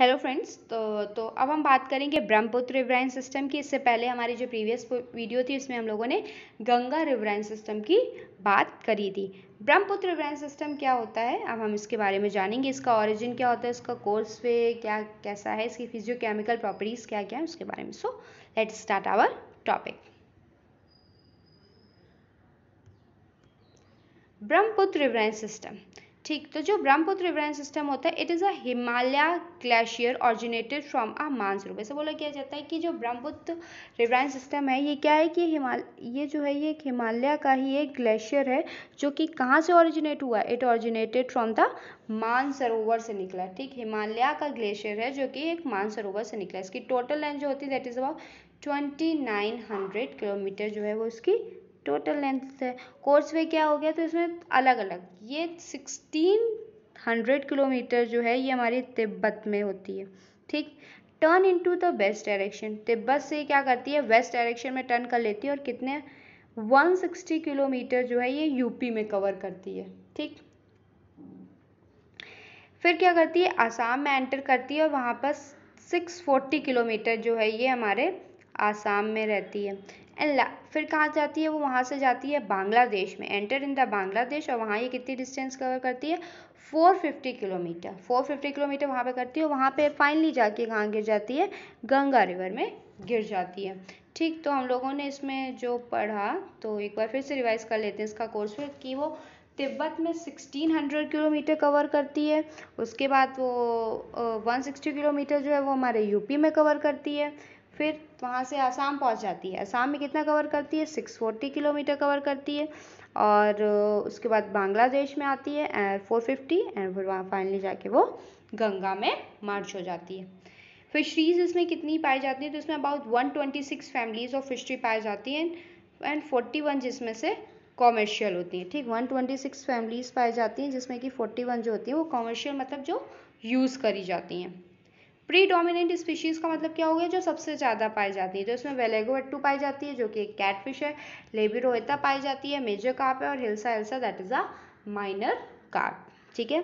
hello friends तो तो अब हम बात करेंगे ब्रह्मपुत्र रिवराइन सिस्टम की इससे पहले हमारी जो प्रीवियस वीडियो थी उसमें हम लोगों ने गंगा रिवराइन सिस्टम की बात करी थी ब्रह्मपुत्र रिवराइन सिस्टम क्या होता है अब हम इसके बारे में जानेंगे इसका ऑरिजिन क्या होता है इसका कोर्स वे क्या कैसा है इसकी फिजियोकेमिकल प्रॉपर्टीज़ क्या क्या है उसके बारे में so let start our topic Brahmaputra riverine system ठीक तो जो ब्रह्मपुत्र रिवरेंस सिस्टम होता है it is a Himalaya glacier originated from a मानसरूप ऐसे बोला किया जाता है कि जो ब्रह्मपुत्र रिवरेंस सिस्टम है ये क्या है कि हिमालय ये जो है ये एक हिमालय का ही एक ग्लेशियर है जो कि कहाँ से ऑरिजिनेट हुआ it originated from the Mansarovar से निकला ठीक हिमालय का ग्लेशियर है जो कि एक मानसरोवर से निकला इसकी टोटल लेंथ जो होती है that is about twenty nine hundred kilometre जो है वो इसकी टोटल लेंथ है कोर्स वे क्या हो गया तो इसमें अलग अलग ये सिक्सटीन हंड्रेड किलोमीटर जो है ये हमारी तिब्बत में होती है ठीक turn into the west direction Tibet से क्या करती है वेस्ट डायरेक्शन में टर्न कर लेती है और कितने वन सिक्सटी किलोमीटर जो है ये यूपी में कवर करती है ठीक फिर क्या करती है आसाम में एंटर करती है और वहाँ पर सिक्स फोर्टी किलोमीटर जो है ये हमारे आसाम में रहती है एंड ला फिर कहाँ जाती है वो वहाँ से जाती है बांग्लादेश में एंटर इन द बांग्लादेश और वहाँ ये कितनी डिस्टेंस कवर करती है 450 किलोमीटर 450 किलोमीटर वहाँ पे करती है वहाँ पे फाइनली जाके कहाँ गिर जाती है गंगा रिवर में गिर जाती है ठीक तो हम लोगों ने इसमें जो पढ़ा तो एक बार फिर से रिवाइज कर लेते हैं इसका कोर्स फिर कि वो तिब्बत में 1600 किलोमीटर कवर करती है उसके बाद वो 160 किलोमीटर जो है वो हमारे यूपी में कवर करती है फिर वहाँ से आसाम पहुँच जाती है आसाम में कितना कवर करती है सिक्स फोर्टी किलोमीटर कवर करती है और उसके बाद बांग्लादेश में आती है एंड फोर फिफ्टी एंड फिर वहाँ फाइनली जाके वो गंगा में मार्च हो जाती है फिशरीज इसमें कितनी पाई जाती है तो इसमें about one twenty six families of fishery पाई जाती हैं एंड फोर्टी वन जिसमें से कॉमर्शियल होती हैं ठीक वन ट्वेंटी सिक्स फैमिलीज पाई जाती हैं जिसमें कि फोर्टी वन जो होती हैं वो कॉमर्शियल मतलब जो यूज़ करी जाती हैं प्री डोमिनेंट स्पीशीज़ का मतलब क्या हो गया जो सबसे ज़्यादा पाई जाती है तो इसमें वेलेगो एट्टू पाई जाती है जो कि एक कैटफिश है लेबिरोता पाई जाती है मेजर कार्प है और hilsa hilsa that is a minor carp ठीक है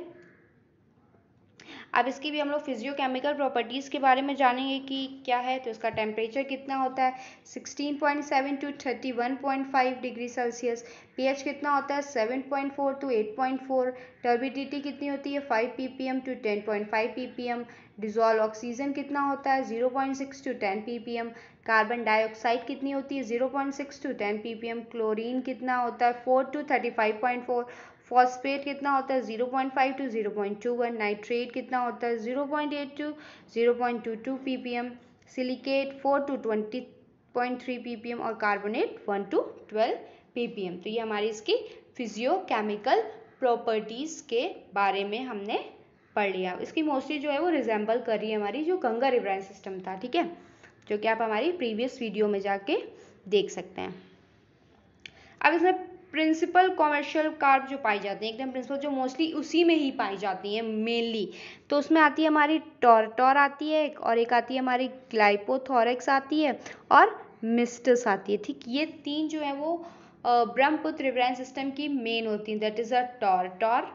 अब इसकी भी हम लोग फिजियोकेमिकल प्रॉपर्टीज़ के बारे में जानेंगे कि क्या है तो इसका टेम्परेचर कितना होता है 16.7 टू 31.5 डिग्री सेल्सियस पीएच कितना होता है 7.4 टू 8.4 टर्बिडिटी कितनी होती है 5 PPM to 10.5 PPM dissolve oxygen कितना होता है zero point six to ten P P M carbon dioxide कितनी होती है zero point six to ten P P M chlorine कितना होता है four to thirty five point four phosphate कितना होता है zero point five to zero point two one nitrate कितना होता है zero point eight to zero point two two P P M silicate four to twenty point three P P M और carbonate one to twelve P P M तो ये हमारी इसकी physiochemical properties के बारे में हमने पढ़ लिया इसकी मोस्टली जो है वो रिजेंबल कर रही है हमारी जो गंगा रिवराइन सिस्टम था ठीक है जो कि आप हमारी प्रीवियस वीडियो में जाके देख सकते हैं अब इसमें प्रिंसिपल कॉमर्शियल कार्प जो पाई जाती हैं एकदम प्रिंसिपल जो मोस्टली उसी में ही पाई जाती हैं मेनली तो उसमें आती है हमारी टॉर आती है और एक आती है हमारी ग्लाइपोथोरिक्स आती है और मिस्टस आती है ठीक ये तीन जो है वो ब्रह्मपुत्र रिवराइन सिस्टम की मेन होती हैं that is a tor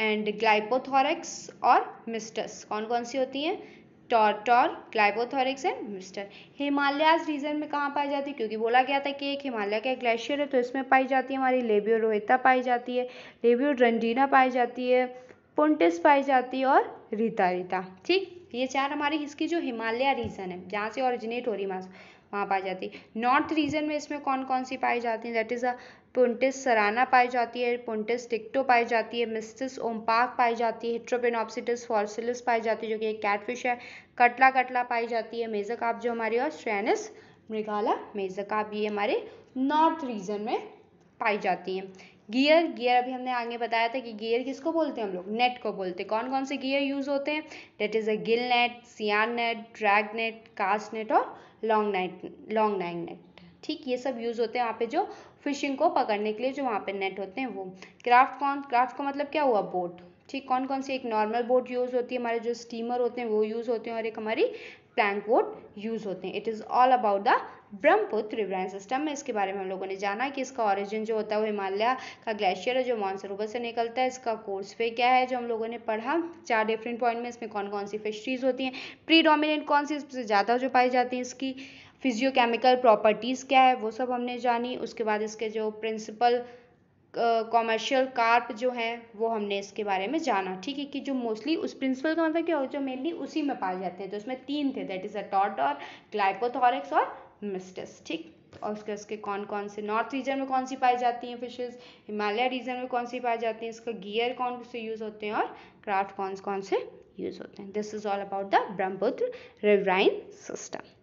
and glyptothorax और मिस्टस कौन कौन सी होती हैं tor tor glyptothorax and mister Himalayas region में कहाँ पाई जाती है क्योंकि बोला गया था कि एक हिमालय का ग्लेशियर है तो इसमें पाई जाती है हमारी लेबियो रोहिता पाई जाती है लेबियो रंडीना पाई जाती है पोन्टिस पाई जाती है और रीता रीता ठीक ये चार हमारी इसकी जो हिमालय रीजन है जहाँ से ओरिजिनेट हो रही मास वहाँ पाई जाती है नॉर्थ रीजन में इसमें कौन कौन सी पाई जाती है that is a puntius sarana पाई जाती है पुंटिस टिक्टो पाई जाती है मिस्टिस ओमपाक पाई जाती है हिट्रोपेनोपसिटिस फॉर्सिलिस पाई जाती है जो कि एक कैटफिश है कटला कटला पाई जाती है मेजक आप जो हमारी और श्रेनिस मृगाला मेजक आप ये हमारे नॉर्थ रीजन में पाई जाती हैं गियर गियर अभी हमने आगे बताया था कि गियर किसको बोलते हैं हम लोग नेट को बोलते हैं कौन कौन से गियर यूज होते हैं that is a gill net seine net drag net cast net और long night long nine net ठीक ये सब यूज होते हैं वहाँ पे जो फिशिंग को पकड़ने के लिए जो वहाँ पे नेट होते हैं वो क्राफ्ट कौन क्राफ्ट का मतलब क्या हुआ बोट ठीक कौन कौन सी एक नॉर्मल बोट यूज़ होती है हमारे जो स्टीमर होते हैं वो यूज़ होते हैं और एक हमारी प्लैंक बोट यूज़ होते हैं it is all about the Brahmaputra riverine system में इसके बारे में हम लोगों ने जाना कि इसका ऑरिजिन जो होता है वो हिमालय का ग्लेशियर है जो मानसरोवर से निकलता है इसका कोर्स पे क्या है जो हम लोगों ने पढ़ा चार डिफरेंट पॉइंट में इसमें कौन कौन सी फिशरीज होती हैं प्री कौन सी सबसे ज़्यादा जो पाई जाती हैं इसकी फिजियोकेमिकल प्रॉपर्टीज़ क्या है वो सब हमने जानी उसके बाद इसके जो प्रिंसिपल कॉमर्शियल कार्प जो हैं वो हमने इसके बारे में जाना ठीक है कि जो मोस्टली उस प्रिंसिपल का मतलब क्या हो जो मेनली उसी में पाए जाते हैं तो उसमें तीन थे दैट इज़ अ टॉट और ग्लाइकोथॉरिक्स और मिस्टस ठीक और उसके उसके कौन कौन से नॉर्थ रीजन में कौन सी पाई जाती हैं फिशेज हिमालय रीजन में कौन सी पाई जाती हैं इसका गियर कौन से यूज़ होते हैं और क्राफ्ट कौन कौन से यूज़ होते हैं this is all about the Brahmaputra riverine system